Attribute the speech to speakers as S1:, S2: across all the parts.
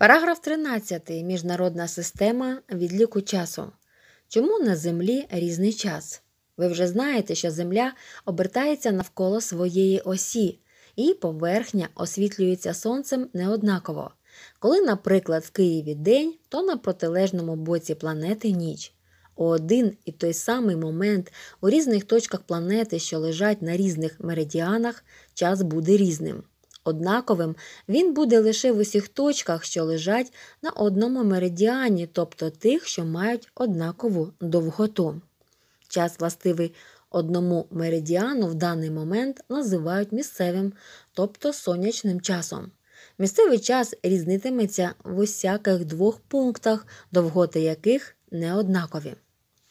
S1: Параграф 13. Міжнародна система відліку часу. Чому на Землі різний час? Ви вже знаєте, що Земля обертається навколо своєї осі, і поверхня освітлюється сонцем неоднаково. Коли, наприклад, в Києві день, то на протилежному боці планети ніч. У один і той самий момент у різних точках планети, що лежать на різних меридіанах, час буде різним. Однаковим він буде лише в усіх точках, що лежать на одному меридіані, тобто тих, що мають однакову довготу. Час властивий одному меридіану в даний момент називають місцевим, тобто сонячним часом. Місцевий час різнитиметься в усяких двох пунктах, довготи яких не однакові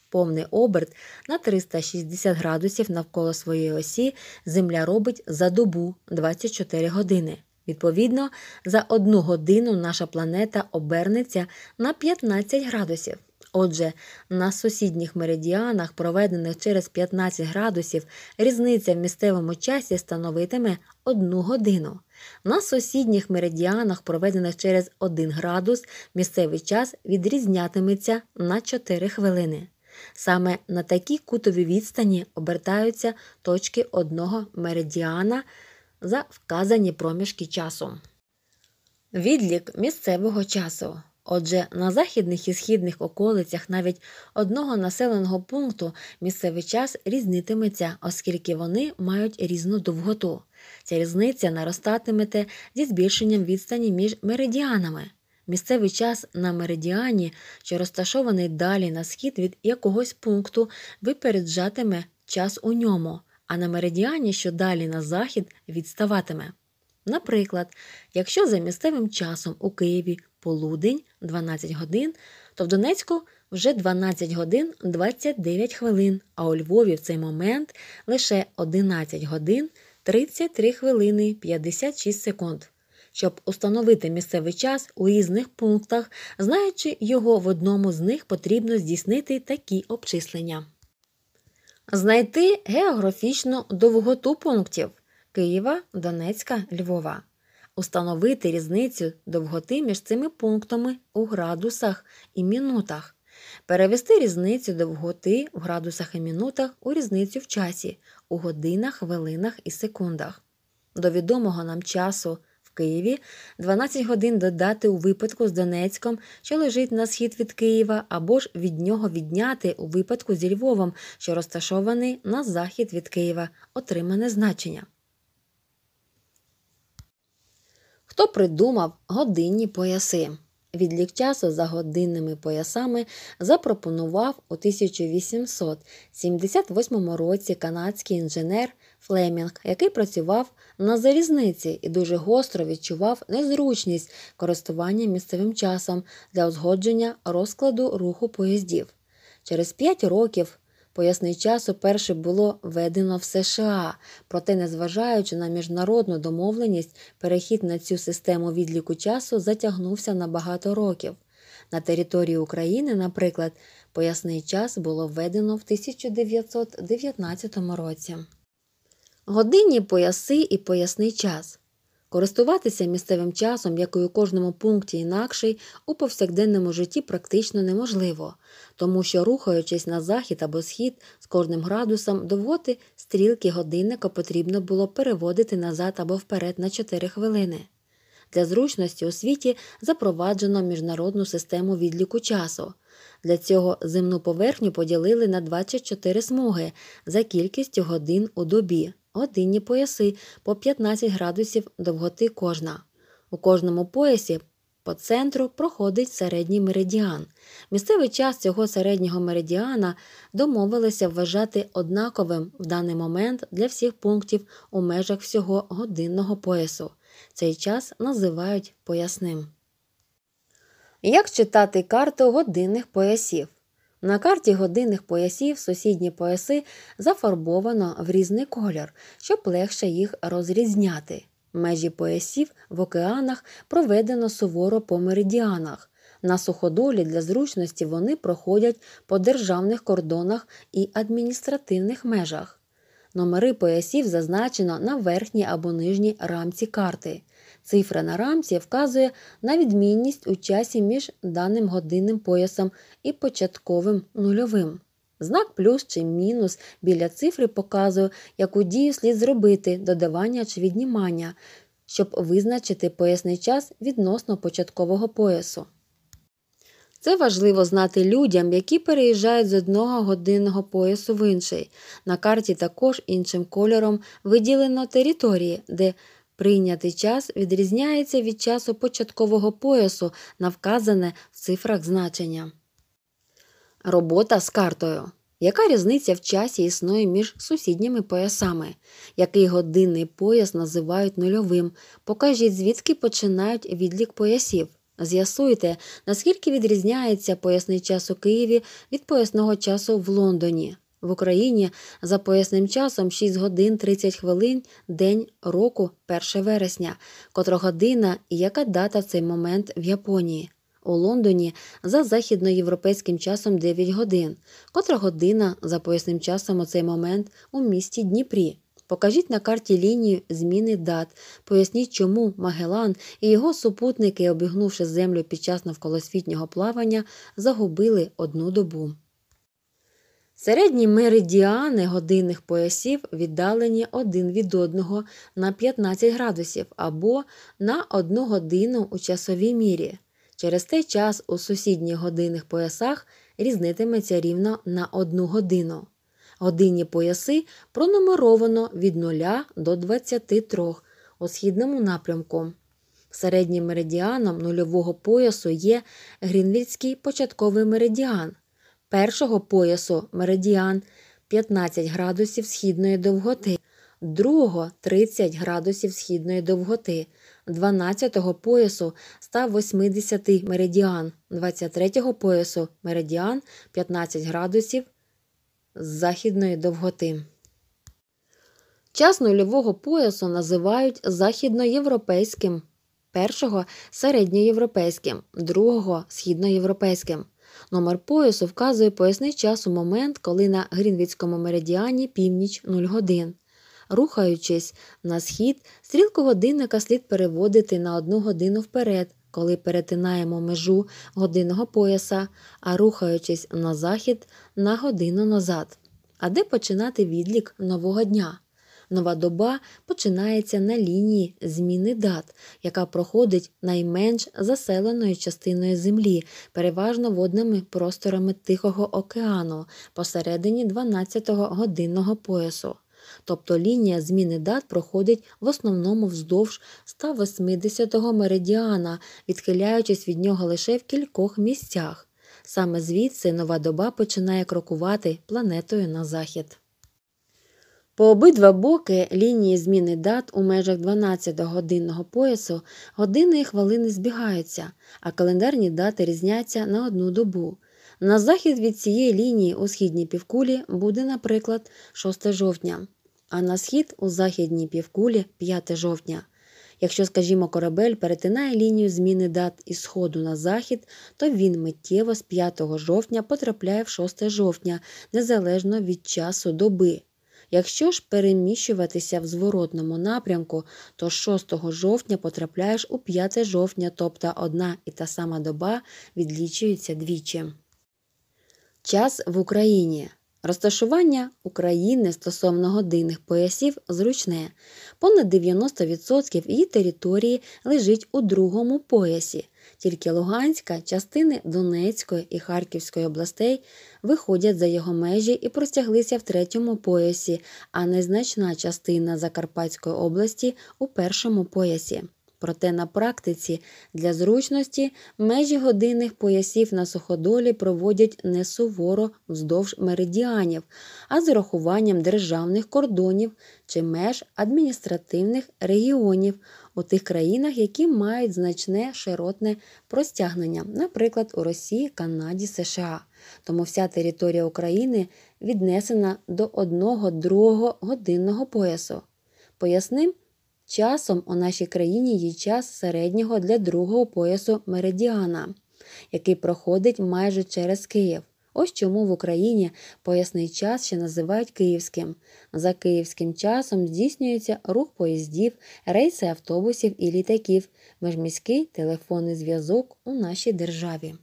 S1: повний оберт на 360 градусів навколо своєї осі Земля робить за добу 24 години. Відповідно, за одну годину наша планета обернеться на 15 градусів. Отже, на сусідніх меридіанах, проведених через 15 градусів, різниця в місцевому часі становитиме 1 годину. На сусідніх меридіанах, проведених через 1 градус, місцевий час відрізнятиметься на 4 хвилини. Саме на такій кутовій відстані обертаються точки одного меридіана за вказані проміжки часу. Відлік місцевого часу. Отже, на західних і східних околицях навіть одного населеного пункту місцевий час різнитиметься, оскільки вони мають різну довготу. Ця різниця наростатиме зі збільшенням відстані між меридіанами. Місцевий час на меридіані, що розташований далі на схід від якогось пункту, випереджатиме час у ньому, а на меридіані, що далі на захід, відставатиме. Наприклад, якщо за місцевим часом у Києві полудень 12 годин, то в Донецьку вже 12 годин 29 хвилин, а у Львові в цей момент лише 11 годин 33 хвилини 56 секунд щоб установити місцевий час у різних пунктах, знаючи його в одному з них потрібно здійснити такі обчислення. Знайти географічну довготу пунктів Києва, Донецька, Львова. Установити різницю довготи між цими пунктами у градусах і мінутах. Перевести різницю довготи в градусах і мінутах у різницю в часі у годинах, хвилинах і секундах. До відомого нам часу Києві, 12 годин додати у випадку з Донецьком, що лежить на схід від Києва, або ж від нього відняти у випадку зі Львовом, що розташований на захід від Києва, отримане значення. Хто придумав годинні пояси? Відлік часу за годинними поясами запропонував у 1878 році канадський інженер Флемінг, який працював на залізниці і дуже гостро відчував незручність користування місцевим часом для узгодження розкладу руху поїздів. Через п'ять років поясний час уперше було введено в США, проте, незважаючи на міжнародну домовленість, перехід на цю систему відліку часу затягнувся на багато років. На території України, наприклад, поясний час було введено в 1919 році. Годинні пояси і поясний час. Користуватися місцевим часом, як і у кожному пункті інакший, у повсякденному житті практично неможливо, тому що, рухаючись на захід або схід з кожним градусом, довготи стрілки годинника потрібно було переводити назад або вперед на 4 хвилини. Для зручності у світі запроваджено міжнародну систему відліку часу. Для цього земну поверхню поділили на 24 смуги за кількістю годин у добі годинні пояси по 15 градусів довготи кожна. У кожному поясі по центру проходить середній меридіан. Місцевий час цього середнього меридіана домовилися вважати однаковим в даний момент для всіх пунктів у межах всього годинного поясу. Цей час називають поясним. Як читати карту годинних поясів? На карті годинних поясів сусідні пояси зафарбовано в різний кольор, щоб легше їх розрізняти. Межі поясів в океанах проведено суворо по меридіанах. На суходолі для зручності вони проходять по державних кордонах і адміністративних межах. Номери поясів зазначено на верхній або нижній рамці карти. Цифра на рамці вказує на відмінність у часі між даним годинним поясом і початковим нульовим. Знак плюс чи мінус біля цифри показує, яку дію слід зробити додавання чи віднімання, щоб визначити поясний час відносно початкового поясу. Це важливо знати людям, які переїжджають з одного годинного поясу в інший. На карті також іншим кольором виділено території, де Прийнятий час відрізняється від часу початкового поясу на вказане в цифрах значення. Робота з картою. Яка різниця в часі існує між сусідніми поясами, який годинний пояс називають нульовим? Покажіть, звідки починають відлік поясів. З'ясуйте, наскільки відрізняється поясний час у Києві від поясного часу в Лондоні. В Україні за поясним часом 6 годин 30 хвилин день року 1 вересня, котра година і яка дата цей момент в Японії. У Лондоні за західноєвропейським часом 9 годин, котра година за поясним часом у цей момент у місті Дніпрі. Покажіть на карті лінію зміни дат, поясніть, чому Магелан і його супутники, обігнувши землю під час навколосвітнього плавання, загубили одну добу. Середні меридіани годинних поясів віддалені один від одного на 15 градусів або на 1 годину у часовій мірі. Через цей час у сусідніх годинних поясах різнитиметься рівно на 1 годину. Годинні пояси пронумеровано від 0 до 23 у східному напрямку. Середнім меридіаном нульового поясу є Грінвільський початковий меридіан першого поясу меридіан 15 градусів східної довготи, другого 30 градусів східної довготи, 12-го поясу 180 меридіан, 23-го поясу меридіан 15 градусів з західної довготи. Час нульового поясу називають західноєвропейським, першого середньоєвропейським, другого східноєвропейським. Номер поясу вказує поясний час у момент, коли на Грінвіцькому меридіані північ 0 годин. Рухаючись на схід, стрілку годинника слід переводити на одну годину вперед, коли перетинаємо межу годинного пояса, а рухаючись на захід на годину назад. А де починати відлік нового дня? Нова доба починається на лінії зміни дат, яка проходить найменш заселеною частиною Землі, переважно водними просторами Тихого океану посередині 12-го годинного поясу. Тобто лінія зміни дат проходить в основному вздовж 180-го меридіана, відхиляючись від нього лише в кількох місцях. Саме звідси нова доба починає крокувати планетою на захід. По обидва боки лінії зміни дат у межах 12-годинного поясу години і хвилини збігаються, а календарні дати різняться на одну добу. На захід від цієї лінії у східній півкулі буде, наприклад, 6 жовтня, а на схід у західній півкулі 5 жовтня. Якщо, скажімо, корабель перетинає лінію зміни дат із сходу на захід, то він миттєво з 5 жовтня потрапляє в 6 жовтня, незалежно від часу доби. Якщо ж переміщуватися в зворотному напрямку, то з 6 жовтня потрапляєш у 5 жовтня, тобто одна і та сама доба відлічується двічі. Час в Україні. Розташування України стосовно годинних поясів зручне. Понад 90% її території лежить у другому поясі тільки Луганська, частини Донецької і Харківської областей виходять за його межі і простяглися в третьому поясі, а незначна частина Закарпатської області у першому поясі. Проте на практиці для зручності межі годинних поясів на суходолі проводять не суворо вздовж меридіанів, а з урахуванням державних кордонів чи меж адміністративних регіонів у тих країнах, які мають значне широтне простягнення, наприклад, у Росії, Канаді, США. Тому вся територія України віднесена до одного другого годинного поясу. Поясним часом у нашій країні є час середнього для другого поясу меридіана, який проходить майже через Київ. Ось чому в Україні поясний час ще називають київським. За київським часом здійснюється рух поїздів, рейси автобусів і літаків, межміський телефонний зв'язок у нашій державі.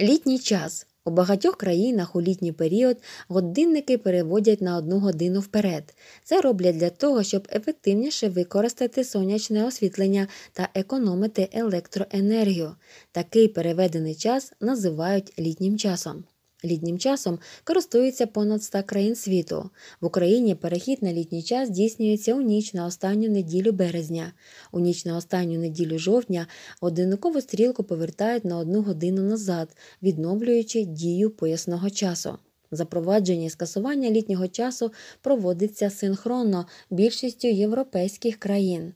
S1: Літній час у багатьох країнах у літній період годинники переводять на одну годину вперед. Це роблять для того, щоб ефективніше використати сонячне освітлення та економити електроенергію. Такий переведений час називають літнім часом. Літнім часом користується понад 100 країн світу. В Україні перехід на літній час здійснюється у ніч на останню неділю березня. У ніч на останню неділю жовтня одинникову стрілку повертають на одну годину назад, відновлюючи дію поясного часу. Запровадження і скасування літнього часу проводиться синхронно більшістю європейських країн,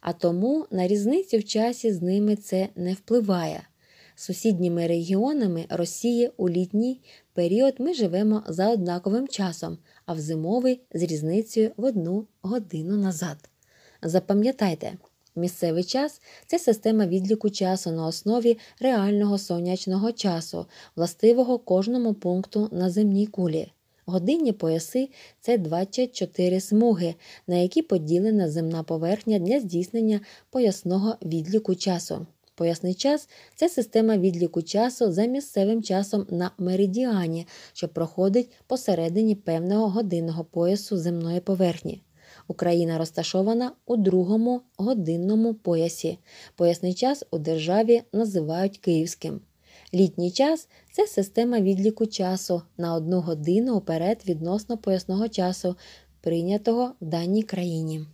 S1: а тому на різницю в часі з ними це не впливає сусідніми регіонами Росії у літній період ми живемо за однаковим часом, а в зимовий з різницею в одну годину назад. Запам'ятайте, місцевий час це система відліку часу на основі реального сонячного часу, властивого кожному пункту на земній кулі. Годинні пояси це 24 смуги, на які поділена земна поверхня для здійснення поясного відліку часу. Поясний час це система відліку часу за місцевим часом на меридіані, що проходить посередині певного годинного поясу земної поверхні. Україна розташована у другому годинному поясі. Поясний час у державі називають київським. Літній час це система відліку часу на одну годину уперед відносно поясного часу, прийнятого в даній країні.